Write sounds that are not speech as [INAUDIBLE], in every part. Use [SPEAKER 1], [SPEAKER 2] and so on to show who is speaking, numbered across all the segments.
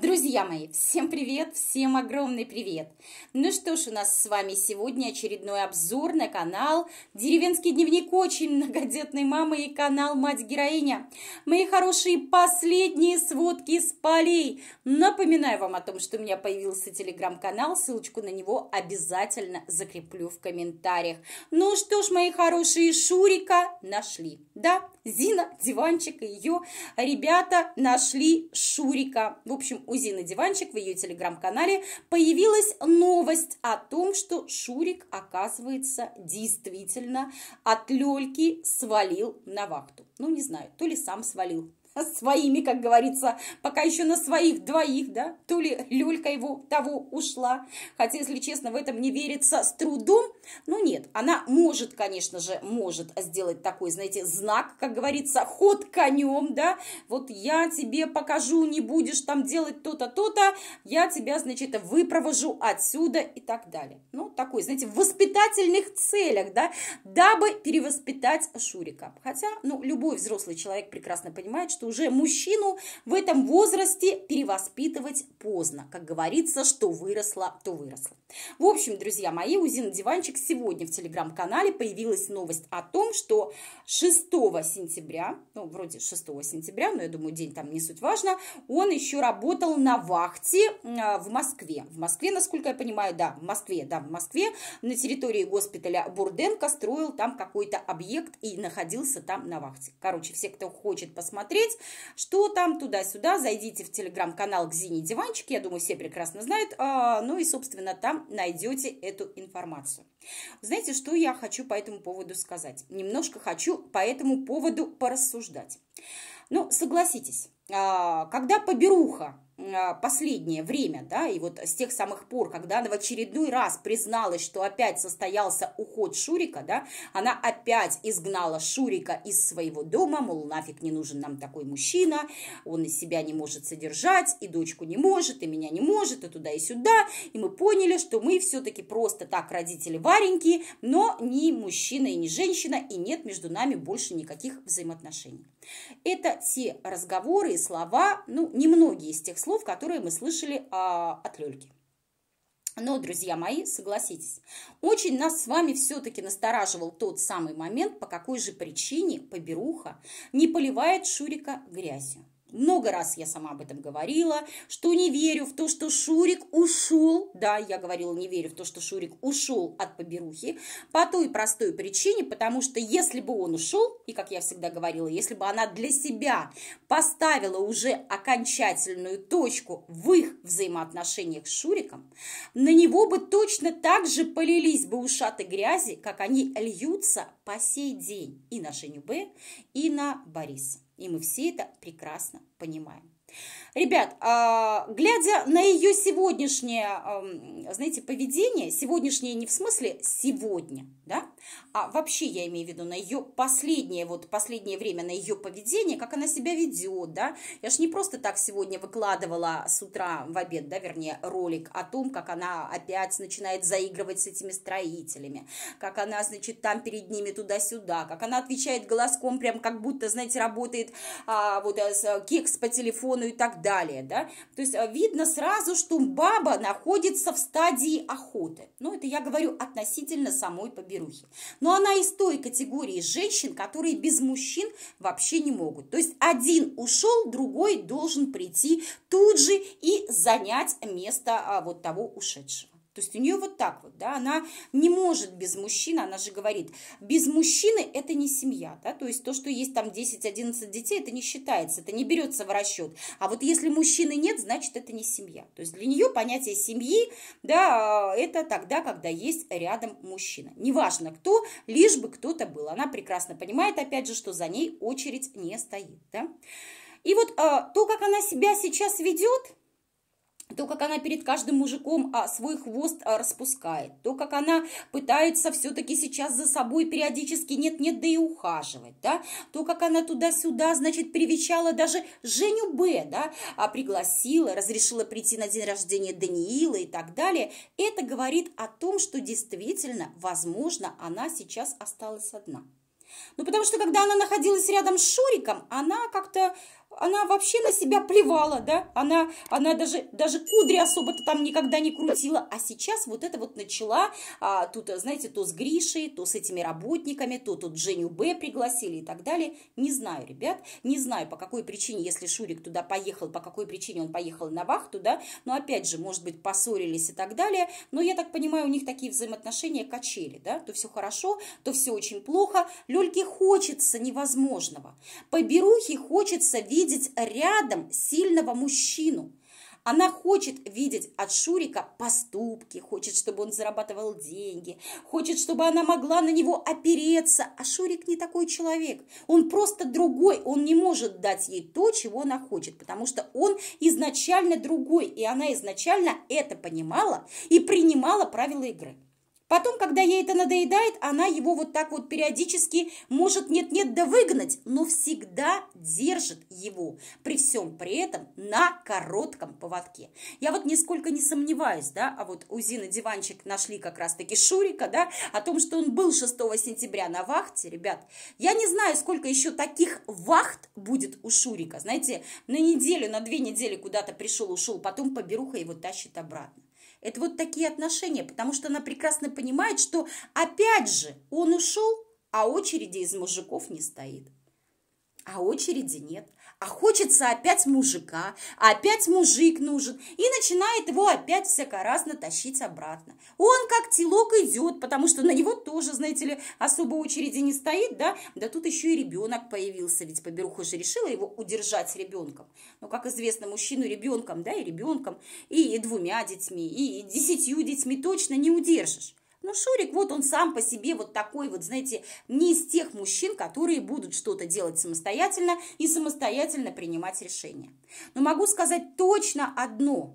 [SPEAKER 1] Друзья мои, всем привет, всем огромный привет! Ну что ж, у нас с вами сегодня очередной обзор на канал «Деревенский дневник очень многодетной мамы» и канал «Мать-героиня». Мои хорошие последние сводки с полей. Напоминаю вам о том, что у меня появился телеграм-канал, ссылочку на него обязательно закреплю в комментариях. Ну что ж, мои хорошие, Шурика нашли, да? Зина, диванчик и ее ребята нашли Шурика. В общем, у Зины Диванчик в ее телеграм-канале появилась новость о том, что Шурик, оказывается, действительно от Лельки свалил на вахту. Ну, не знаю, то ли сам свалил, [LAUGHS] своими, как говорится, пока еще на своих двоих, да, то ли люлька его того ушла, хотя, если честно, в этом не верится с трудом, ну нет, она может, конечно же, может сделать такой, знаете, знак, как говорится, ход конем, да, вот я тебе покажу, не будешь там делать то-то, то-то, я тебя, значит, выпровожу отсюда и так далее. Ну, такой, знаете, в воспитательных целях, да, дабы перевоспитать Шурика. Хотя, ну, любой взрослый человек прекрасно понимает, что что уже мужчину в этом возрасте перевоспитывать поздно. Как говорится, что выросло, то выросло. В общем, друзья мои, у Зины Диванчик сегодня в телеграм-канале появилась новость о том, что 6 сентября, ну, вроде 6 сентября, но я думаю, день там не суть важно, он еще работал на вахте а, в Москве. В Москве, насколько я понимаю, да, в Москве, да, в Москве, на территории госпиталя Бурденко строил там какой-то объект и находился там на вахте. Короче, все, кто хочет посмотреть, смотреть, что там туда-сюда. Зайдите в телеграм-канал к Зине Диванчик, я думаю, все прекрасно знают. А, ну и, собственно, там найдете эту информацию. Знаете, что я хочу по этому поводу сказать? Немножко хочу по этому поводу порассуждать. Ну, согласитесь, а, когда поберуха а, последнее время, да, и вот с тех самых пор, когда она в очередной раз призналась, что опять состоялся уход Шурика, да, она опять изгнала Шурика из своего дома, мол, нафиг не нужен нам такой мужчина, он из себя не может содержать, и дочку не может, и меня не может, и туда, и сюда, и мы поняли, что мы все-таки просто так родители Вареньки, но ни мужчина и ни женщина, и нет между нами больше никаких взаимоотношений. Это те разговоры и слова, ну, немногие из тех слов, которые мы слышали а, от Лёльки. Но, друзья мои, согласитесь, очень нас с вами все-таки настораживал тот самый момент, по какой же причине поберуха не поливает Шурика грязью. Много раз я сама об этом говорила, что не верю в то, что Шурик ушел, да, я говорила, не верю в то, что Шурик ушел от поберухи, по той простой причине, потому что если бы он ушел, и, как я всегда говорила, если бы она для себя поставила уже окончательную точку в их взаимоотношениях с Шуриком, на него бы точно так же полились бы ушаты грязи, как они льются по сей день и на Женю Б, и на Бориса. И мы все это прекрасно понимаем. Ребят, а, глядя на ее сегодняшнее, знаете, поведение, сегодняшнее не в смысле сегодня, да, а вообще я имею в виду на ее последнее, вот последнее время на ее поведение, как она себя ведет, да, я же не просто так сегодня выкладывала с утра в обед, да, вернее, ролик о том, как она опять начинает заигрывать с этими строителями, как она, значит, там перед ними туда-сюда, как она отвечает голоском, прям как будто, знаете, работает а, вот а, кекс по телефону и так далее, да, то есть э, видно сразу, что баба находится в стадии охоты, ну, это я говорю относительно самой поберухи. Но она из той категории женщин, которые без мужчин вообще не могут. То есть один ушел, другой должен прийти тут же и занять место а, вот того ушедшего. То есть у нее вот так вот, да, она не может без мужчины, она же говорит, без мужчины это не семья, да, то есть то, что есть там 10-11 детей, это не считается, это не берется в расчет. А вот если мужчины нет, значит это не семья. То есть для нее понятие семьи, да, это тогда, когда есть рядом мужчина. Неважно кто, лишь бы кто-то был. Она прекрасно понимает, опять же, что за ней очередь не стоит, да. И вот э, то, как она себя сейчас ведет, то, как она перед каждым мужиком а, свой хвост а, распускает, то, как она пытается все-таки сейчас за собой периодически нет-нет, да и ухаживать, да, то, как она туда-сюда, значит, привечала даже Женю Б, да, а пригласила, разрешила прийти на день рождения Даниила и так далее, это говорит о том, что действительно, возможно, она сейчас осталась одна. Ну, потому что, когда она находилась рядом с Шуриком, она как-то она вообще на себя плевала, да, она, она даже, даже кудри особо-то там никогда не крутила, а сейчас вот это вот начала, а, тут, знаете, то с Гришей, то с этими работниками, то тут Женю Б пригласили и так далее, не знаю, ребят, не знаю, по какой причине, если Шурик туда поехал, по какой причине он поехал на вахту, да, но опять же, может быть, поссорились и так далее, но я так понимаю, у них такие взаимоотношения качели, да, то все хорошо, то все очень плохо, Лёльке хочется невозможного, по Берухе хочется верить, видеть рядом сильного мужчину. Она хочет видеть от Шурика поступки, хочет, чтобы он зарабатывал деньги, хочет, чтобы она могла на него опереться. А Шурик не такой человек. Он просто другой, он не может дать ей то, чего она хочет, потому что он изначально другой, и она изначально это понимала и принимала правила игры. Потом, когда ей это надоедает, она его вот так вот периодически может нет-нет да выгнать, но всегда держит его при всем при этом на коротком поводке. Я вот нисколько не сомневаюсь, да, а вот у Зины Диванчик нашли как раз-таки Шурика, да, о том, что он был 6 сентября на вахте, ребят. Я не знаю, сколько еще таких вахт будет у Шурика. Знаете, на неделю, на две недели куда-то пришел, ушел, потом поберуха его тащит обратно. Это вот такие отношения, потому что она прекрасно понимает, что опять же он ушел, а очереди из мужиков не стоит. А очереди нет а хочется опять мужика, опять мужик нужен, и начинает его опять всяко разно тащить обратно. Он как телок идет, потому что на него тоже, знаете ли, особо очереди не стоит, да, да тут еще и ребенок появился, ведь поберуха же решила его удержать ребенком. Но, ну, как известно, мужчину ребенком, да, и ребенком, и, и двумя детьми, и, и десятью детьми точно не удержишь. Ну, Шурик, вот он сам по себе вот такой вот, знаете, не из тех мужчин, которые будут что-то делать самостоятельно и самостоятельно принимать решения. Но могу сказать точно одно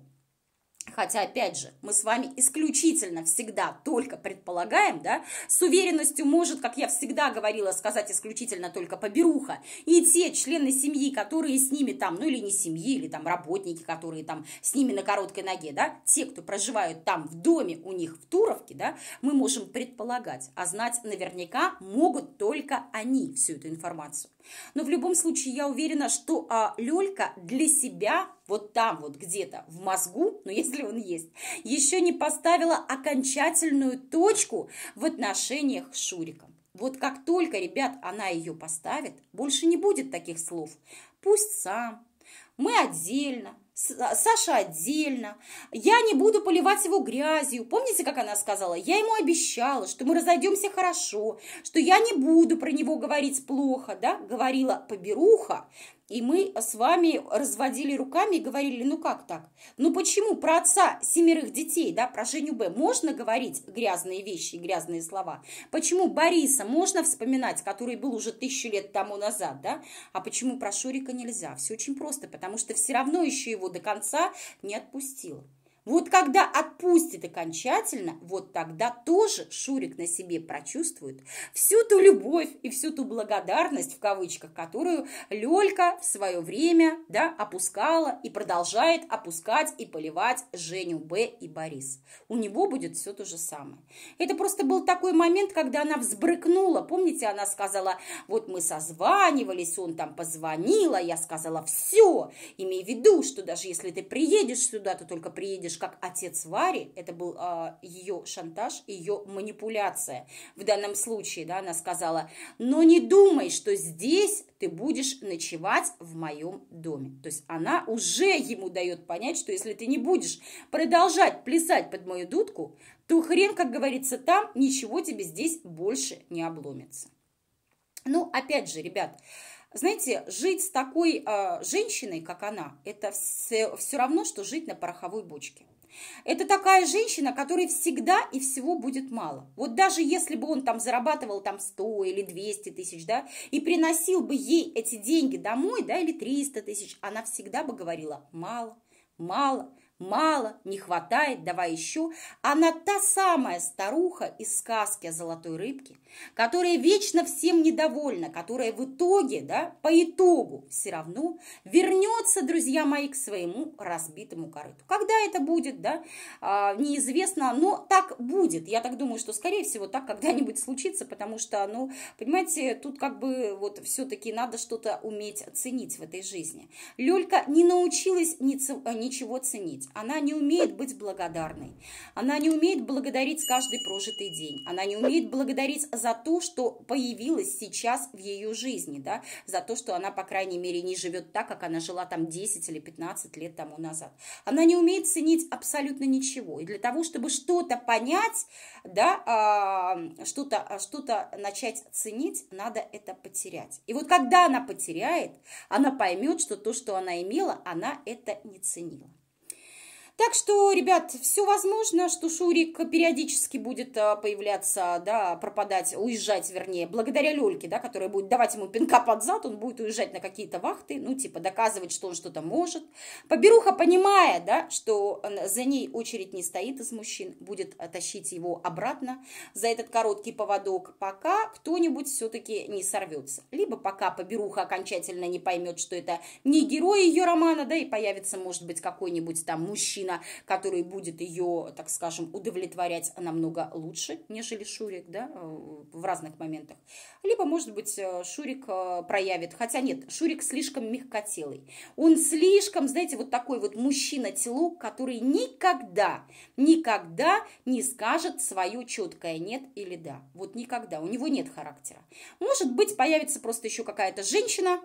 [SPEAKER 1] хотя, опять же, мы с вами исключительно всегда только предполагаем, да, с уверенностью может, как я всегда говорила, сказать исключительно только поберуха, и те члены семьи, которые с ними там, ну или не семьи, или там работники, которые там с ними на короткой ноге, да, те, кто проживают там в доме у них в Туровке, да, мы можем предполагать, а знать наверняка могут только они всю эту информацию. Но в любом случае я уверена, что а, Лёлька для себя вот там вот где-то в мозгу, но ну, [LAUGHS] если он есть, еще не поставила окончательную точку в отношениях с Шуриком. Вот как только, ребят, она ее поставит, больше не будет таких слов. Пусть сам, мы отдельно, а, Саша отдельно. Я не буду поливать его грязью. Помните, как она сказала? Я ему обещала, что мы разойдемся хорошо, что я не буду про него говорить плохо, да? Говорила поберуха, и мы с вами разводили руками и говорили, ну как так? Ну почему про отца семерых детей, да, про Женю Б, можно говорить грязные вещи, грязные слова? Почему Бориса можно вспоминать, который был уже тысячу лет тому назад, да? А почему про Шурика нельзя? Все очень просто, потому что все равно еще его до конца не отпустил. Вот когда отпустит окончательно, вот тогда тоже Шурик на себе прочувствует всю ту любовь и всю ту благодарность, в кавычках, которую Лёлька в свое время да, опускала и продолжает опускать и поливать Женю Б. и Борис. У него будет все то же самое. Это просто был такой момент, когда она взбрыкнула. Помните, она сказала, вот мы созванивались, он там позвонил, а я сказала, все. Имей в виду, что даже если ты приедешь сюда, то только приедешь лишь как отец Вари, это был а, ее шантаж, ее манипуляция. В данном случае, да, она сказала, но не думай, что здесь ты будешь ночевать в моем доме. То есть она уже ему дает понять, что если ты не будешь продолжать плясать под мою дудку, то хрен, как говорится там, ничего тебе здесь больше не обломится. Ну, опять же, ребят, знаете, жить с такой э, женщиной, как она, это все, все равно, что жить на пороховой бочке. Это такая женщина, которой всегда и всего будет мало. Вот даже если бы он там зарабатывал там 100 или 200 тысяч, да, и приносил бы ей эти деньги домой, да, или 300 тысяч, она всегда бы говорила «мало, мало». Мало, не хватает, давай еще. Она та самая старуха из сказки о золотой рыбке, которая вечно всем недовольна, которая в итоге, да, по итогу все равно вернется, друзья мои, к своему разбитому корыту. Когда это будет, да, а, неизвестно, но так будет. Я так думаю, что, скорее всего, так когда-нибудь случится, потому что, ну, понимаете, тут как бы вот все-таки надо что-то уметь ценить в этой жизни. Лёлька не научилась ничего ценить благодарить. Она не умеет быть благодарной. Она не умеет благодарить каждый прожитый день. Она не умеет благодарить за то, что появилось сейчас в ее жизни, да, за то, что она, по крайней мере, не живет так, как она жила там 10 или 15 лет тому назад. Она не умеет ценить абсолютно ничего. И для того, чтобы что-то понять, да, а, что-то что, -то, что -то начать ценить, надо это потерять. И вот когда она потеряет, она поймет, что то, что она имела, она это не ценила. Так что, ребят, все возможно, что Шурик периодически будет а, появляться, да, пропадать, уезжать, вернее, благодаря Лельке, да, которая будет давать ему пинка под зад, он будет уезжать на какие-то вахты, ну, типа, доказывать, что он что-то может. Поберуха, понимая, да, что за ней очередь не стоит из мужчин, будет а, тащить его обратно за этот короткий поводок, пока кто-нибудь все-таки не сорвется. Либо пока Поберуха окончательно не поймет, что это не герой ее романа, да, и появится, может быть, какой-нибудь там мужчина, мужчина, который будет ее, так скажем, удовлетворять намного лучше, нежели Шурик, да, э, в разных моментах. Либо, может быть, э, Шурик э, проявит, хотя нет, Шурик слишком мягкотелый. Он слишком, знаете, вот такой вот мужчина-телок, который никогда, никогда не скажет свое четкое нет или да. Вот никогда, у него нет характера. Может быть, появится просто еще какая-то женщина,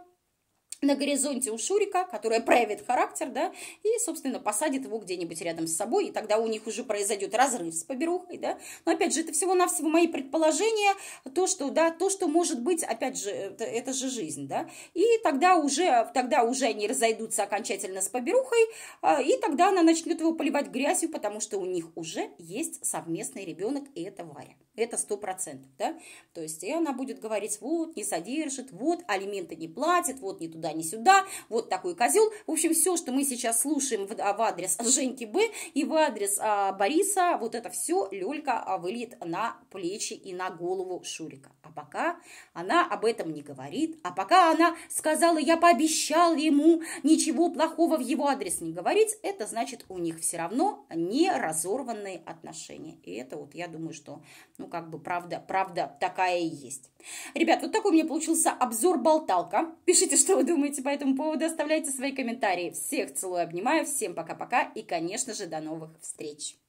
[SPEAKER 1] на горизонте у Шурика, которая проявит характер, да, и, собственно, посадит его где-нибудь рядом с собой, и тогда у них уже произойдет разрыв с поберухой, да. Но, опять же, это всего-навсего мои предположения, то, что, да, то, что может быть, опять же, это, это же жизнь, да. И тогда уже, тогда уже они разойдутся окончательно с поберухой, а, и тогда она начнет его поливать грязью, потому что у них уже есть совместный ребенок, и это Варя это сто процентов, да, то есть и она будет говорить, вот, не содержит, вот, алименты не платит, вот, не туда, не сюда, вот такой козел, в общем, все, что мы сейчас слушаем в, а, в адрес Женьки Б и в адрес а, Бориса, вот это все Лёлька а, выльет на плечи и на голову Шурика, а пока она об этом не говорит, а пока она сказала, я пообещал ему ничего плохого в его адрес не говорить, это значит у них все равно не разорванные отношения, и это вот я думаю, что, ну, как бы правда, правда такая и есть. Ребят, вот такой у меня получился обзор-болталка. Пишите, что вы думаете по этому поводу, оставляйте свои комментарии. Всех целую, обнимаю, всем пока-пока и, конечно же, до новых встреч!